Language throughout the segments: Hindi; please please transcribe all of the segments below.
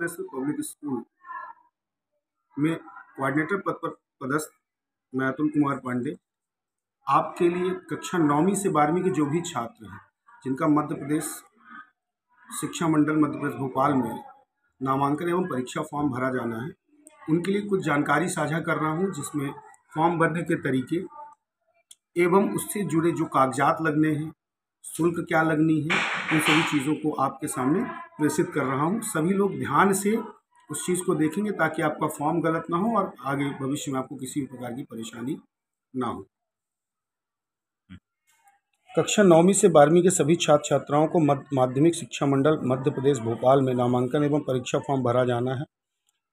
नेशनल पब्लिक स्कूल में कोऑर्डिनेटर पद पर पदस्थ मैं अतुल कुमार पांडे आपके लिए कक्षा नौवीं से बारहवीं के जो भी छात्र हैं जिनका मध्य प्रदेश शिक्षा मंडल मध्य प्रदेश भोपाल में नामांकन एवं परीक्षा फॉर्म भरा जाना है उनके लिए कुछ जानकारी साझा कर रहा हूँ जिसमें फॉर्म भरने के तरीके एवं उससे जुड़े जो कागजात लगने हैं शुल्क क्या लगनी है उन सभी चीज़ों को आपके सामने प्रेषित कर रहा हूँ सभी लोग ध्यान से उस चीज़ को देखेंगे ताकि आपका फॉर्म गलत ना हो और आगे भविष्य में आपको किसी भी प्रकार की परेशानी ना हो कक्षा नौवीं से बारहवीं के सभी छात्र छात्राओं को माध्यमिक शिक्षा मंडल मध्य प्रदेश भोपाल में नामांकन एवं परीक्षा फॉर्म भरा जाना है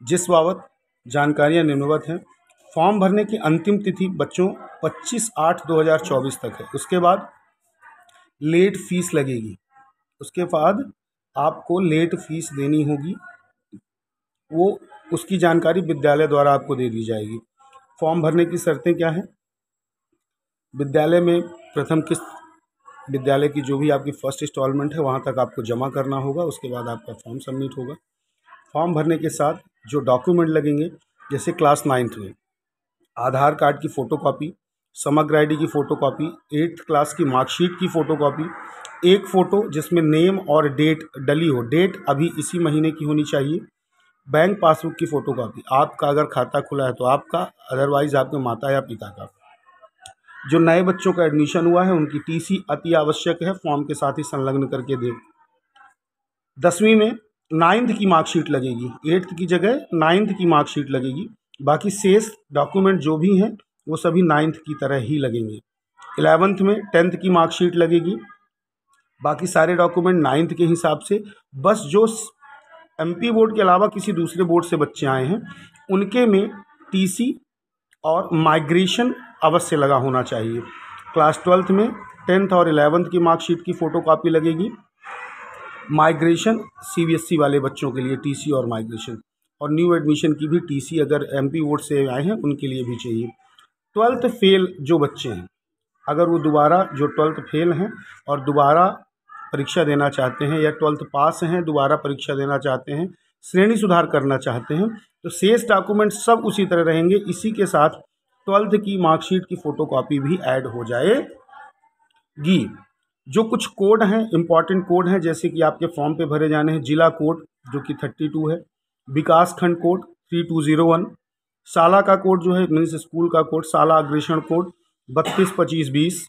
जिस बाबत जानकारियां निम्नवत हैं फॉर्म भरने की अंतिम तिथि बच्चों 25 आठ 2024 तक है उसके बाद लेट फीस लगेगी उसके बाद आपको लेट फीस देनी होगी वो उसकी जानकारी विद्यालय द्वारा आपको दे दी जाएगी फॉर्म भरने की शर्तें क्या हैं विद्यालय में प्रथम किस्त विद्यालय की जो भी आपकी फर्स्ट इंस्टॉलमेंट है वहाँ तक आपको जमा करना होगा उसके बाद आपका फॉर्म सबमिट होगा फॉर्म भरने के साथ जो डॉक्यूमेंट लगेंगे जैसे क्लास नाइन्थ में आधार कार्ड की फ़ोटो कापी समग्र आई की फ़ोटो कापी एट्थ क्लास की मार्कशीट की फ़ोटो कापी एक फ़ोटो जिसमें नेम और डेट डली हो डेट अभी इसी महीने की होनी चाहिए बैंक पासबुक की फ़ोटो कापी आपका अगर खाता खुला है तो आपका अदरवाइज़ आपके माता या पिता का जो नए बच्चों का एडमिशन हुआ है उनकी टीसी अति आवश्यक है फॉर्म के साथ ही संलग्न करके दें दसवीं में नाइन्थ की मार्कशीट लगेगी एट्थ की जगह नाइन्थ की मार्कशीट लगेगी बाकी शेष डॉक्यूमेंट जो भी हैं वो सभी नाइन्थ की तरह ही लगेंगे इलेवंथ में टेंथ की मार्कशीट लगेगी बाकी सारे डॉक्यूमेंट नाइन्थ के हिसाब से बस जो एमपी बोर्ड के अलावा किसी दूसरे बोर्ड से बच्चे आए हैं उनके में टीसी और माइग्रेशन अवश्य लगा होना चाहिए क्लास ट्वेल्थ में टेंथ और इलेवेंथ की मार्कशीट की फ़ोटो कापी लगेगी माइग्रेशन सीबीएसई e वाले बच्चों के लिए टीसी और माइग्रेशन और न्यू एडमिशन की भी टीसी अगर एमपी बोर्ड से आए हैं उनके लिए भी चाहिए ट्वेल्थ फेल जो बच्चे हैं अगर वो दोबारा जो ट्वेल्थ फेल हैं और दोबारा परीक्षा देना चाहते हैं या ट्वेल्थ पास हैं दोबारा परीक्षा देना चाहते हैं श्रेणी सुधार करना चाहते हैं तो शेष डॉक्यूमेंट सब उसी तरह रहेंगे इसी के साथ ट्वेल्थ की मार्कशीट की फ़ोटोकॉपी भी ऐड हो जाएगी जो कुछ कोड हैं इंपॉर्टेंट कोड हैं जैसे कि आपके फॉर्म पे भरे जाने हैं जिला कोड जो कि थर्टी टू है विकास खंड code three two zero one साला का कोड जो है मीन्स स्कूल का कोड साला अग्रेषण कोड बत्तीस पच्चीस बीस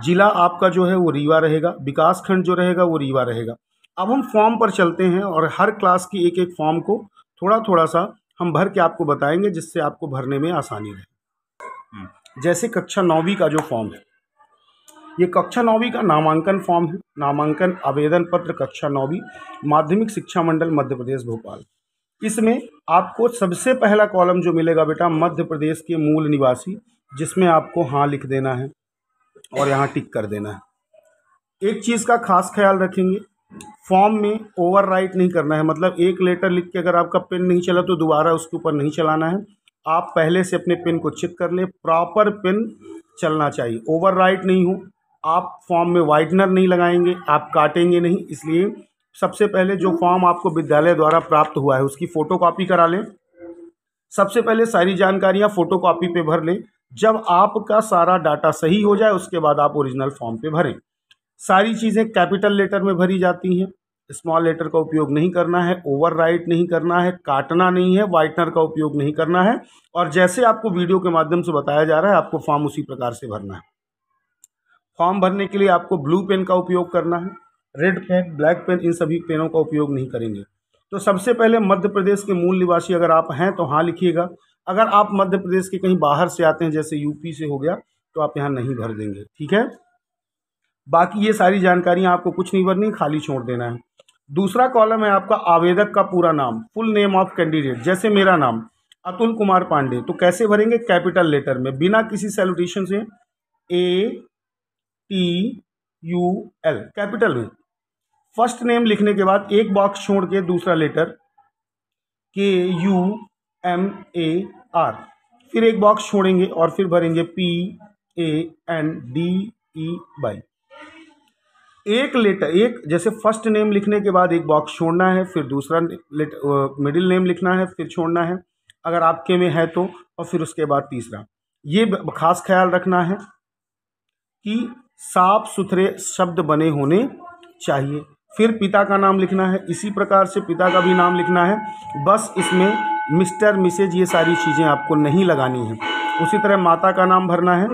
ज़िला आपका जो है वो रीवा रहेगा विकास खंड जो रहेगा वो रीवा रहेगा अब हम फॉर्म पर चलते हैं और हर क्लास की एक एक फॉर्म को थोड़ा थोड़ा सा हम भर के आपको बताएंगे जिससे आपको भरने में आसानी रहे हम्म। जैसे कक्षा नौवीं का जो फॉर्म है ये कक्षा नौवीं का नामांकन फॉर्म है नामांकन आवेदन पत्र कक्षा नौवीं माध्यमिक शिक्षा मंडल मध्य प्रदेश भोपाल इसमें आपको सबसे पहला कॉलम जो मिलेगा बेटा मध्य प्रदेश के मूल निवासी जिसमें आपको हाँ लिख देना है और यहाँ टिक कर देना है एक चीज़ का खास ख्याल रखेंगे फॉर्म में ओवर राइट नहीं करना है मतलब एक लेटर लिख के अगर आपका पेन नहीं चला तो दोबारा उसके ऊपर नहीं चलाना है आप पहले से अपने पेन को चेक कर लें प्रॉपर पेन चलना चाहिए ओवर राइट नहीं हो आप फॉर्म में वाइटनर नहीं लगाएंगे आप काटेंगे नहीं इसलिए सबसे पहले जो फॉर्म आपको विद्यालय द्वारा प्राप्त हुआ है उसकी फ़ोटो करा लें सबसे पहले सारी जानकारियाँ फ़ोटो कॉपी पर भर लें जब आपका सारा डाटा सही हो जाए उसके बाद आप ओरिजिनल फॉर्म पे भरें सारी चीज़ें कैपिटल लेटर में भरी जाती हैं स्मॉल लेटर का उपयोग नहीं करना है ओवर राइट नहीं करना है काटना नहीं है वाइटनर का उपयोग नहीं करना है और जैसे आपको वीडियो के माध्यम से बताया जा रहा है आपको फॉर्म उसी प्रकार से भरना है फॉर्म भरने के लिए आपको ब्लू पेन का उपयोग करना है रेड पेन ब्लैक पेन इन सभी पेनों का उपयोग नहीं करेंगे तो सबसे पहले मध्य प्रदेश के मूल निवासी अगर आप हैं तो हाँ लिखिएगा अगर आप मध्य प्रदेश के कहीं बाहर से आते हैं जैसे यूपी से हो गया तो आप यहाँ नहीं भर देंगे ठीक है बाकी ये सारी जानकारियाँ आपको कुछ नहीं भरनी खाली छोड़ देना है दूसरा कॉलम है आपका आवेदक का पूरा नाम फुल नेम ऑफ कैंडिडेट जैसे मेरा नाम अतुल कुमार पांडे तो कैसे भरेंगे कैपिटल लेटर में बिना किसी सैल्यूटेशन से A T U L capital में फर्स्ट नेम लिखने के बाद एक बॉक्स छोड़ के दूसरा लेटर के यू एम ए आर फिर एक बॉक्स छोड़ेंगे और फिर भरेंगे P A N D E by एक लेटर एक जैसे फर्स्ट नेम लिखने के बाद एक बॉक्स छोड़ना है फिर दूसरा मिडिल नेम लिखना है फिर छोड़ना है अगर आपके में है तो और फिर उसके बाद तीसरा ये खास ख्याल रखना है कि साफ सुथरे शब्द बने होने चाहिए फिर पिता का नाम लिखना है इसी प्रकार से पिता का भी नाम लिखना है बस इसमें मिस्टर मिसेज ये सारी चीज़ें आपको नहीं लगानी है उसी तरह माता का नाम भरना है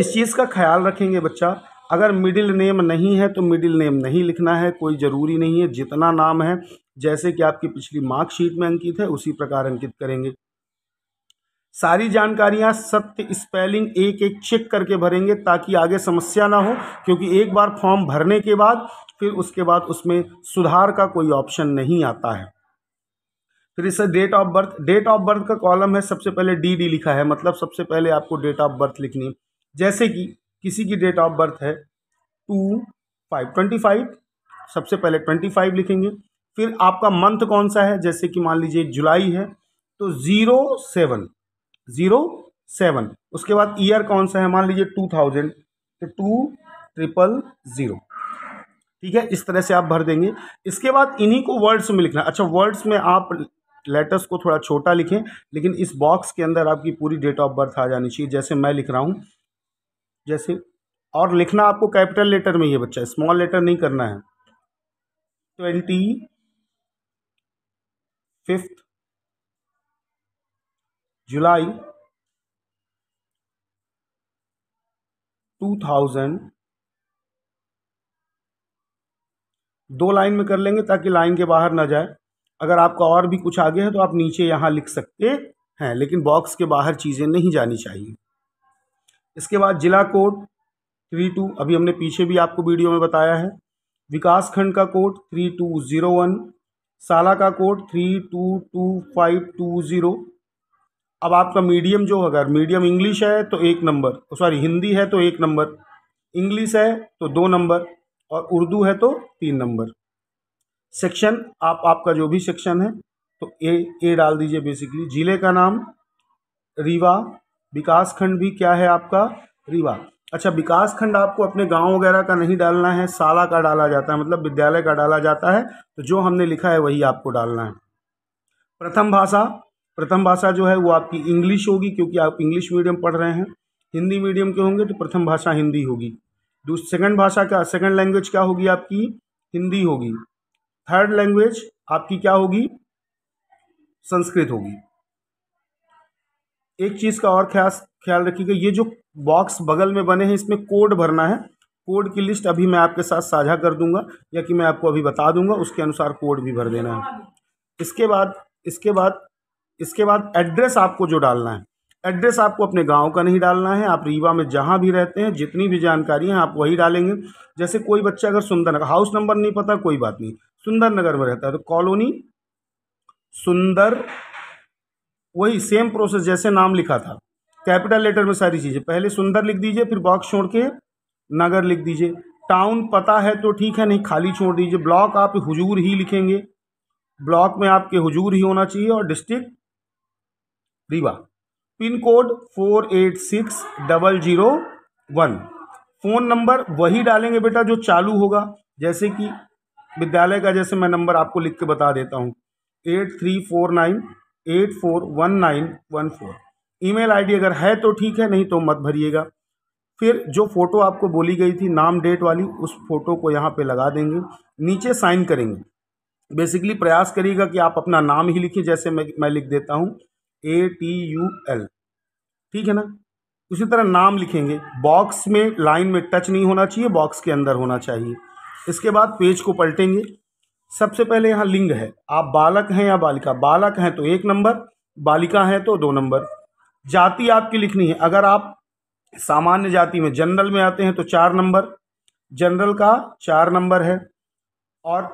इस चीज़ का ख्याल रखेंगे बच्चा अगर मिडिल नेम नहीं है तो मिडिल नेम नहीं लिखना है कोई ज़रूरी नहीं है जितना नाम है जैसे कि आपकी पिछली मार्कशीट में अंकित है उसी प्रकार अंकित करेंगे सारी जानकारियां सत्य स्पेलिंग एक एक चेक करके भरेंगे ताकि आगे समस्या ना हो क्योंकि एक बार फॉर्म भरने के बाद फिर उसके बाद उसमें सुधार का कोई ऑप्शन नहीं आता है फिर इससे date of birth date of birth का कॉलम है सबसे पहले डी डी लिखा है मतलब सबसे पहले आपको डेट ऑफ बर्थ लिखनी है जैसे कि किसी की डेट ऑफ बर्थ है टू फाइव ट्वेंटी फाइव सबसे पहले ट्वेंटी फाइव लिखेंगे फिर आपका मंथ कौन सा है जैसे कि मान लीजिए जुलाई है तो ज़ीरो सेवन ज़ीरो सेवन उसके बाद ईयर कौन सा है मान लीजिए टू थाउजेंड तो टू ट्रिपल ज़ीरो ठीक है इस तरह से आप भर देंगे इसके बाद इन्हीं को वर्ड्स में लिखना अच्छा वर्ड्स में आप लेटर्स को थोड़ा छोटा लिखें लेकिन इस बॉक्स के अंदर आपकी पूरी डेट ऑफ बर्थ आ जानी चाहिए जैसे मैं लिख रहा हूँ जैसे और लिखना आपको कैपिटल लेटर में ही है बच्चा स्मॉल लेटर नहीं करना है ट्वेंटी फिफ्थ जुलाई 2000 दो लाइन में कर लेंगे ताकि लाइन के बाहर ना जाए अगर आपका और भी कुछ आगे है तो आप नीचे यहाँ लिख सकते हैं लेकिन बॉक्स के बाहर चीज़ें नहीं जानी चाहिए इसके बाद जिला कोड थ्री टू अभी हमने पीछे भी आपको वीडियो में बताया है विकास खंड का code three two zero one साला का code three two two five two zero अब आपका मीडियम जो अगर मीडियम इंग्लिश है तो एक नंबर सॉरी हिंदी है तो एक नंबर इंग्लिश है तो दो नंबर और उर्दू है तो तीन नंबर सेक्शन आप आपका जो भी सेक्शन है तो ए ए डाल दीजिए बेसिकली ज़िले का नाम रीवा विकास खंड भी क्या है आपका रीवा अच्छा विकास खंड आपको अपने गांव वगैरह का नहीं डालना है साला का डाला जाता है मतलब विद्यालय का डाला जाता है तो जो हमने लिखा है वही आपको डालना है प्रथम भाषा प्रथम भाषा जो है वो आपकी इंग्लिश होगी क्योंकि आप इंग्लिश मीडियम पढ़ रहे हैं हिंदी मीडियम के होंगे तो प्रथम भाषा हिंदी होगी दूसरी सेकंड भाषा क्या सेकंड लैंग्वेज क्या होगी आपकी हिंदी होगी थर्ड लैंग्वेज आपकी क्या होगी संस्कृत होगी एक चीज़ का और ख्यास ख्याल रखिएगा ये जो बॉक्स बगल में बने हैं इसमें कोड भरना है कोड की लिस्ट अभी मैं आपके साथ साझा कर दूंगा या कि मैं आपको अभी बता दूंगा उसके अनुसार कोड भी भर देना है इसके बाद इसके बाद इसके बाद एड्रेस आपको जो डालना है एड्रेस आपको अपने गांव का नहीं डालना है आप रीवा में जहां भी रहते हैं जितनी भी जानकारी है आप वही डालेंगे जैसे कोई बच्चा अगर सुंदर नगर हाउस नंबर नहीं पता कोई बात नहीं सुंदर नगर में रहता है तो कॉलोनी सुंदर वही सेम प्रोसेस जैसे नाम लिखा था कैपिटल लेटर में सारी चीज़ें पहले सुंदर लिख दीजिए फिर बॉक्स छोड़ के नगर लिख दीजिए टाउन पता है तो ठीक है नहीं खाली छोड़ दीजिए ब्लॉक आप हुजूर ही लिखेंगे ब्लॉक में आपके हुजूर ही होना चाहिए और district Rewa pin code four eight six double zero one phone number वही डालेंगे बेटा जो चालू होगा जैसे कि विद्यालय का जैसे मैं नंबर आपको लिख के बता देता हूँ eight three four nine eight four one nine one four email ID अगर है तो ठीक है नहीं तो मत भरिएगा फिर जो फ़ोटो आपको बोली गई थी नाम डेट वाली उस फ़ोटो को यहाँ पे लगा देंगे नीचे साइन करेंगे बेसिकली प्रयास करिएगा कि आप अपना नाम ही लिखें जैसे मैं मैं लिख देता हूँ ए टी यू एल ठीक है ना उसी तरह नाम लिखेंगे बॉक्स में लाइन में टच नहीं होना चाहिए बॉक्स के अंदर होना चाहिए इसके बाद पेज को पलटेंगे सबसे पहले यहाँ लिंग है आप बालक हैं या बालिका बालक हैं तो एक नंबर बालिका हैं तो दो नंबर जाति आपकी लिखनी है अगर आप सामान्य जाति में जनरल में आते हैं तो चार नंबर जनरल का चार नंबर है और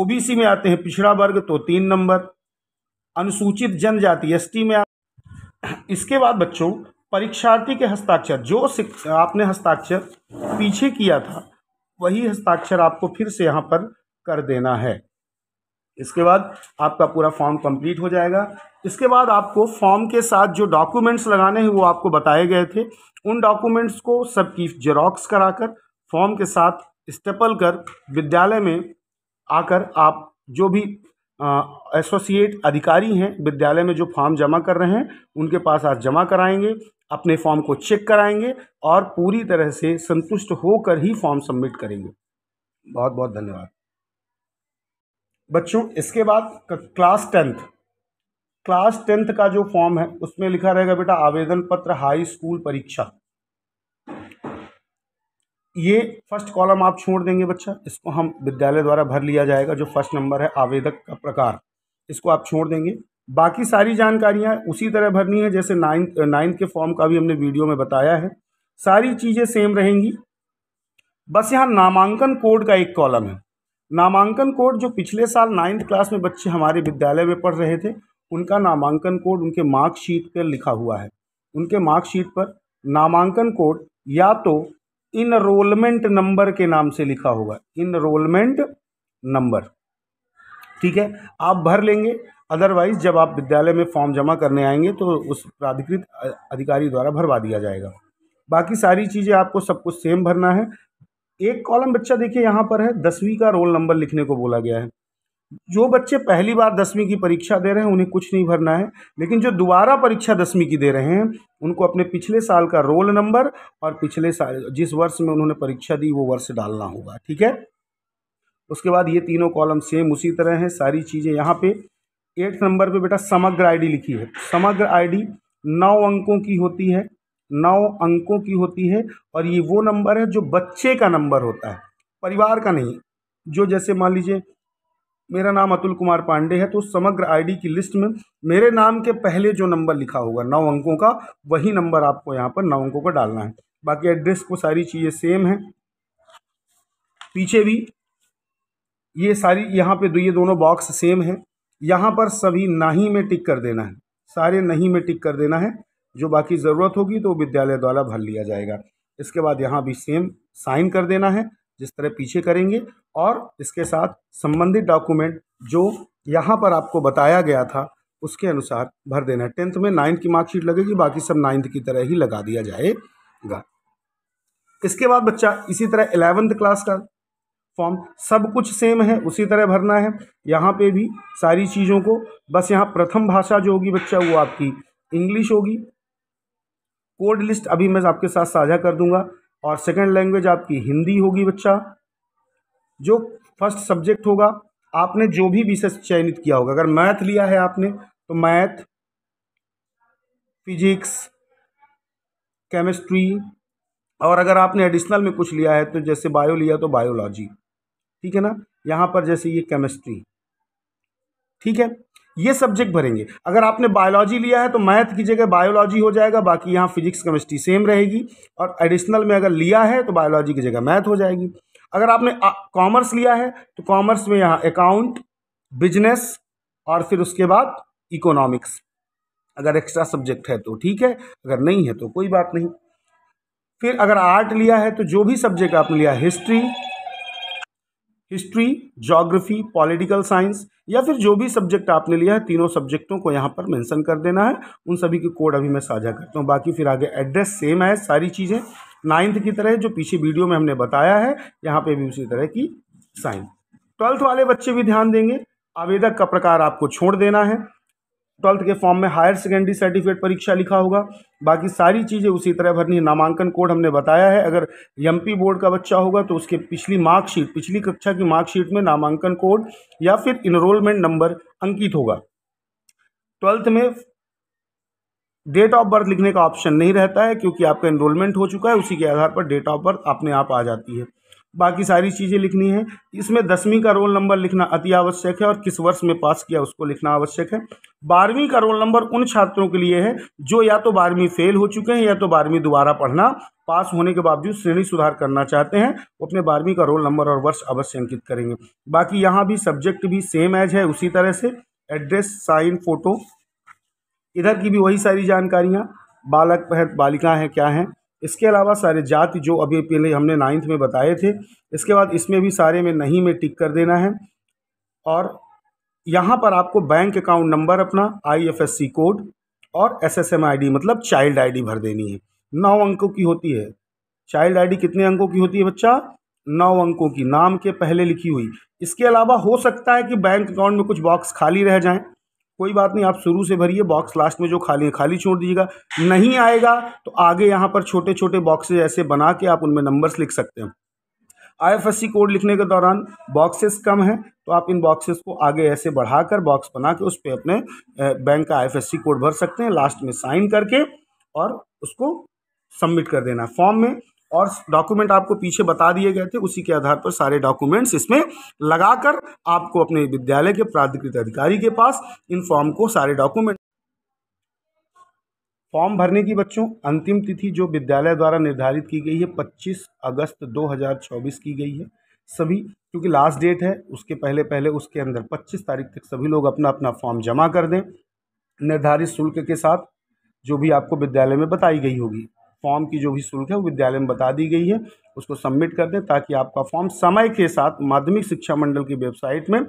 ओबीसी में आते हैं पिछड़ा वर्ग तो तीन नंबर अनुसूचित जनजाति एस में आप इसके बाद बच्चों परीक्षार्थी के हस्ताक्षर जो आपने हस्ताक्षर पीछे किया था वही हस्ताक्षर आपको फिर से यहाँ पर कर देना है इसके बाद आपका पूरा फॉर्म कंप्लीट हो जाएगा इसके बाद आपको फॉर्म के साथ जो डॉक्यूमेंट्स लगाने हैं वो आपको बताए गए थे उन डॉक्यूमेंट्स को सबकी जेरोक्स कराकर फॉर्म के साथ स्टेपल कर विद्यालय में आकर आप जो भी एसोसिएट अधिकारी हैं विद्यालय में जो फॉर्म जमा कर रहे हैं उनके पास आज जमा कराएंगे अपने फॉर्म को चेक कराएंगे और पूरी तरह से संतुष्ट होकर ही फॉर्म सबमिट करेंगे बहुत बहुत धन्यवाद बच्चों इसके बाद क्लास टेंथ क्लास टेंथ का जो फॉर्म है उसमें लिखा रहेगा बेटा आवेदन पत्र हाई स्कूल परीक्षा ये फर्स्ट कॉलम आप छोड़ देंगे बच्चा इसको हम विद्यालय द्वारा भर लिया जाएगा जो फर्स्ट नंबर है आवेदक का प्रकार इसको आप छोड़ देंगे बाकी सारी जानकारियाँ उसी तरह भरनी है जैसे नाइन्थ नाइन्थ के फॉर्म का भी हमने वीडियो में बताया है सारी चीज़ें सेम रहेंगी बस यहाँ नामांकन कोड का एक कॉलम है नामांकन कोड जो पिछले साल नाइन्थ क्लास में बच्चे हमारे विद्यालय में पढ़ रहे थे उनका नामांकन कोड उनके मार्कशीट पर लिखा हुआ है उनके मार्कशीट पर नामांकन कोड या तो इनरोलमेंट नंबर के नाम से लिखा होगा इनरोलमेंट नंबर ठीक है आप भर लेंगे अदरवाइज जब आप विद्यालय में फॉर्म जमा करने आएंगे तो उस प्राधिकृत अधिकारी द्वारा भरवा दिया जाएगा बाकी सारी चीज़ें आपको सब कुछ सेम भरना है एक कॉलम बच्चा देखिए यहाँ पर है दसवीं का रोल नंबर लिखने को बोला गया है जो बच्चे पहली बार दसवीं की परीक्षा दे रहे हैं उन्हें कुछ नहीं भरना है लेकिन जो दोबारा परीक्षा दसवीं की दे रहे हैं उनको अपने पिछले साल का रोल नंबर और पिछले साल जिस वर्ष में उन्होंने परीक्षा दी वो वर्ष डालना होगा ठीक है उसके बाद ये तीनों कॉलम सेम उसी तरह हैं सारी चीज़ें यहाँ पे एट नंबर पे बेटा समग्र आईडी लिखी है समग्र आईडी नौ अंकों की होती है नौ अंकों की होती है और ये वो नंबर है जो बच्चे का नंबर होता है परिवार का नहीं जो जैसे मान लीजिए मेरा नाम अतुल कुमार पांडे है तो समग्र आईडी की लिस्ट में मेरे नाम के पहले जो नंबर लिखा होगा नौ अंकों का वही नंबर आपको यहाँ पर नौ अंकों का डालना है बाकी एड्रेस को सारी चीज़ें सेम है पीछे भी ये सारी यहाँ पे दो ये दोनों बॉक्स सेम है यहाँ पर सभी नहीं में टिक कर देना है सारे नहीं में टिक कर देना है जो बाकी ज़रूरत होगी तो विद्यालय द्वारा भर लिया जाएगा इसके बाद यहाँ भी सेम साइन कर देना है जिस तरह पीछे करेंगे और इसके साथ संबंधित डॉक्यूमेंट जो यहाँ पर आपको बताया गया था उसके अनुसार भर देना है टेंथ में नाइन्थ की मार्कशीट लगेगी बाकी सब नाइन्थ की तरह ही लगा दिया जाएगा इसके बाद बच्चा इसी तरह एलेवेंथ क्लास का फॉर्म सब कुछ सेम है उसी तरह भरना है यहाँ पे भी सारी चीज़ों को बस यहाँ प्रथम भाषा जो होगी बच्चा वो आपकी इंग्लिश होगी कोड लिस्ट अभी मैं आपके साथ साझा कर दूंगा और सेकेंड लैंग्वेज आपकी हिंदी होगी बच्चा जो फर्स्ट सब्जेक्ट होगा आपने जो भी विषय चयनित किया होगा अगर मैथ लिया है आपने तो मैथ फिजिक्स केमिस्ट्री और अगर आपने एडिशनल में कुछ लिया है तो जैसे बायो लिया तो बायोलॉजी ठीक है ना यहाँ पर जैसे ये केमिस्ट्री ठीक है ये सब्जेक्ट भरेंगे अगर आपने बायोलॉजी लिया है तो मैथ की जगह बायोलॉजी हो जाएगा बाकी यहाँ फिजिक्स केमिस्ट्री सेम रहेगी और एडिशनल में अगर लिया है तो बायोलॉजी की जगह मैथ हो जाएगी अगर आपने कॉमर्स लिया है तो कॉमर्स में यहाँ अकाउंट बिजनेस और फिर उसके बाद इकोनॉमिक्स अगर एक्स्ट्रा सब्जेक्ट है तो ठीक है अगर नहीं है तो कोई बात नहीं फिर अगर आर्ट लिया है तो जो भी सब्जेक्ट आपने लिया history history geography political science या फिर जो भी सब्जेक्ट आपने लिया है तीनों सब्जेक्टों को यहाँ पर मेंशन कर देना है उन सभी के कोड अभी मैं साझा करता हूँ बाकी फिर आगे एड्रेस सेम है सारी चीज़ें नाइन्थ की तरह जो पीछे वीडियो में हमने बताया है यहाँ पे भी उसी तरह की साइन ट्वेल्थ वाले बच्चे भी ध्यान देंगे आवेदक का प्रकार आपको छोड़ देना है ट्वेल्थ के फॉर्म में हायर सेकेंडरी सर्टिफिकेट परीक्षा लिखा होगा बाकी सारी चीज़ें उसी तरह भरनी नामांकन कोड हमने बताया है अगर एम बोर्ड का बच्चा होगा तो उसके पिछली मार्कशीट पिछली कक्षा की मार्कशीट में नामांकन कोड या फिर इनरोलमेंट नंबर अंकित होगा ट्वेल्थ में डेट ऑफ बर्थ लिखने का ऑप्शन नहीं रहता है क्योंकि आपका इनरोलमेंट हो चुका है उसी के आधार पर डेट ऑफ बर्थ अपने आप आ जाती है बाकी सारी चीज़ें लिखनी है इसमें दसवीं का रोल नंबर लिखना अति आवश्यक है और किस वर्ष में पास किया उसको लिखना आवश्यक है बारहवीं का रोल नंबर उन छात्रों के लिए है जो या तो बारहवीं फेल हो चुके हैं या तो बारहवीं दोबारा पढ़ना पास होने के बावजूद श्रेणी सुधार करना चाहते हैं वो अपने बारहवीं का रोल नंबर और वर्ष अवश्य अंकित करेंगे बाकी यहाँ भी सब्जेक्ट भी सेम एज है उसी तरह से एड्रेस साइन फोटो इधर की भी वही सारी जानकारियाँ बालक बालिका हैं क्या हैं इसके अलावा सारे जाति जो अभी पहले हमने नाइन्थ में बताए थे इसके बाद इसमें भी सारे में नहीं में टिक कर देना है और यहाँ पर आपको बैंक अकाउंट नंबर अपना आईएफएससी कोड और एसएसएम आईडी मतलब चाइल्ड आईडी भर देनी है नौ अंकों की होती है चाइल्ड आईडी कितने अंकों की होती है बच्चा नौ अंकों की नाम के पहले लिखी हुई इसके अलावा हो सकता है कि बैंक अकाउंट में कुछ बॉक्स खाली रह जाएं कोई बात नहीं आप शुरू से भरिए बॉक्स लास्ट में जो खाली है खाली छोड़ दीजिएगा नहीं आएगा तो आगे यहाँ पर छोटे छोटे बॉक्सेज ऐसे बना के आप उनमें नंबर्स लिख सकते हैं आईएफएससी कोड लिखने के दौरान बॉक्सेस कम हैं तो आप इन बॉक्सेस को आगे ऐसे बढ़ाकर बॉक्स बना के उस पर अपने बैंक का आईएफएससी कोड भर सकते हैं लास्ट में साइन करके और उसको सबमिट कर देना फॉर्म में और डॉक्यूमेंट आपको पीछे बता दिए गए थे उसी के आधार पर सारे डॉक्यूमेंट्स इसमें लगाकर आपको अपने विद्यालय के प्राधिकृत अधिकारी के पास इन फॉर्म को सारे डॉक्यूमेंट फॉर्म भरने की बच्चों अंतिम तिथि जो विद्यालय द्वारा निर्धारित की गई है 25 अगस्त 2024 की गई है सभी क्योंकि लास्ट डेट है उसके पहले पहले उसके अंदर 25 तारीख तक सभी लोग अपना अपना फॉर्म जमा कर दें निर्धारित शुल्क के साथ जो भी आपको विद्यालय में बताई गई होगी फॉर्म की जो भी शुल्क है वो विद्यालय में बता दी गई है उसको सबमिट कर दें ताकि आपका फॉर्म समय के साथ माध्यमिक शिक्षा मंडल की वेबसाइट में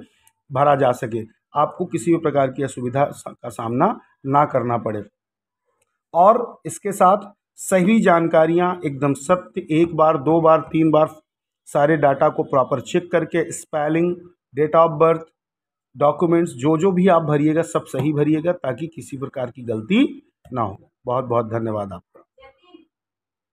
भरा जा सके आपको किसी भी प्रकार की असुविधा का सामना ना करना पड़े और इसके साथ सही जानकारियाँ एकदम सत्य एक बार दो बार तीन बार सारे डाटा को प्रॉपर चेक करके spelling date of birth documents जो जो भी आप भरिएगा सब सही भरिएगा ताकि किसी प्रकार की गलती ना हो बहुत बहुत धन्यवाद आपका